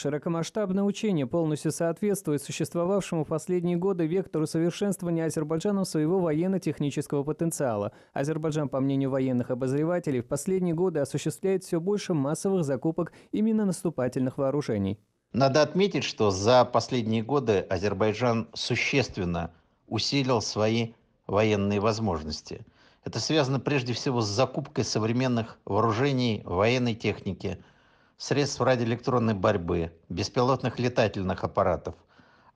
Широкомасштабное учение полностью соответствует существовавшему в последние годы вектору совершенствования Азербайджаном своего военно-технического потенциала. Азербайджан, по мнению военных обозревателей, в последние годы осуществляет все больше массовых закупок именно наступательных вооружений. Надо отметить, что за последние годы Азербайджан существенно усилил свои военные возможности. Это связано прежде всего с закупкой современных вооружений, военной техники – средств радиоэлектронной борьбы, беспилотных летательных аппаратов,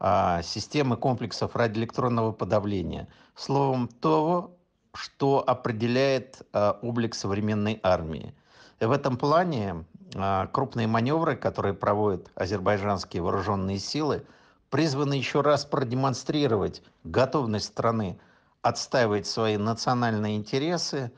а, системы комплексов радиоэлектронного подавления. Словом, того, что определяет а, облик современной армии. И в этом плане а, крупные маневры, которые проводят азербайджанские вооруженные силы, призваны еще раз продемонстрировать готовность страны отстаивать свои национальные интересы,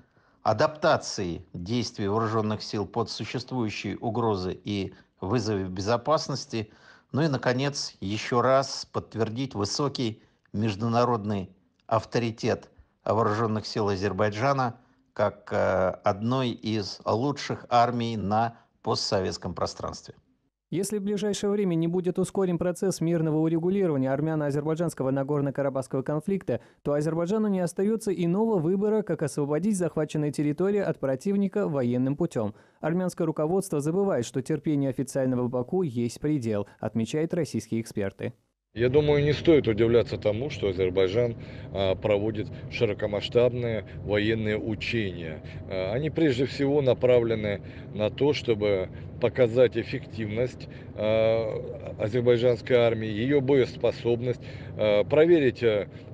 адаптации действий вооруженных сил под существующие угрозы и вызовы безопасности. Ну и, наконец, еще раз подтвердить высокий международный авторитет вооруженных сил Азербайджана как э, одной из лучших армий на постсоветском пространстве. Если в ближайшее время не будет ускорен процесс мирного урегулирования армяно-азербайджанского Нагорно-Карабахского конфликта, то Азербайджану не остается иного выбора, как освободить захваченные территории от противника военным путем. Армянское руководство забывает, что терпение официального Баку есть предел, отмечают российские эксперты. Я думаю, не стоит удивляться тому, что Азербайджан а, проводит широкомасштабные военные учения. А, они прежде всего направлены на то, чтобы показать эффективность а, азербайджанской армии, ее боеспособность, проверить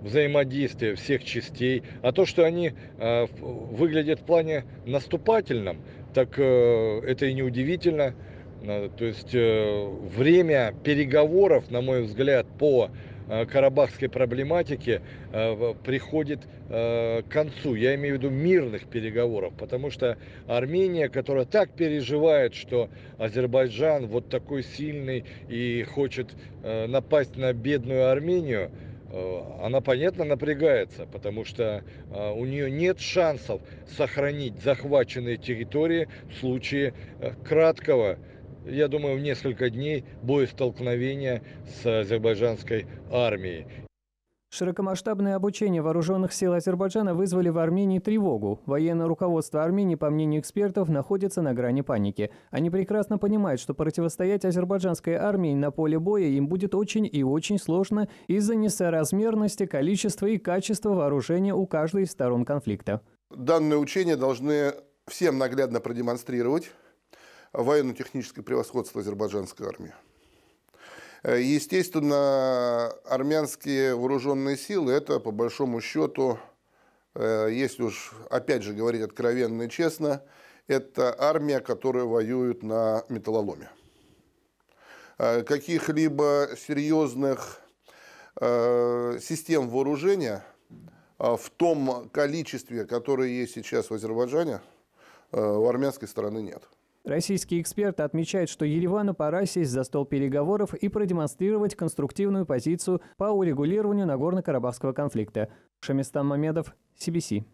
взаимодействие всех частей. А то, что они выглядят в плане наступательном, так э, это и неудивительно. Э, то есть э, время переговоров, на мой взгляд, по э, карабахской проблематике приходит к концу. Я имею в виду мирных переговоров, потому что Армения, которая так переживает, что Азербайджан вот такой сильный и хочет напасть на бедную Армению, она, понятно, напрягается, потому что у нее нет шансов сохранить захваченные территории в случае краткого я думаю, в несколько дней будет столкновение с азербайджанской армией. Широкомасштабное обучение вооруженных сил Азербайджана вызвали в Армении тревогу. Военное руководство Армении, по мнению экспертов, находится на грани паники. Они прекрасно понимают, что противостоять азербайджанской армии на поле боя им будет очень и очень сложно из-за несоразмерности количества и качества вооружения у каждой из сторон конфликта. Данные учения должны всем наглядно продемонстрировать, военно-техническое превосходство азербайджанской армии. Э, естественно, армянские вооруженные силы – это, по большому счету, э, если уж, опять же, говорить откровенно и честно, это армия, которая воюет на металлоломе. Э, каких-либо серьезных систем вооружения в том количестве, которое есть сейчас в Азербайджане, у армянской стороны нет. Российские эксперты отмечают, что Еревану пора сесть за стол переговоров и продемонстрировать конструктивную позицию по урегулированию Нагорно-Карабахского конфликта. Шамистан Мамедов, CBC.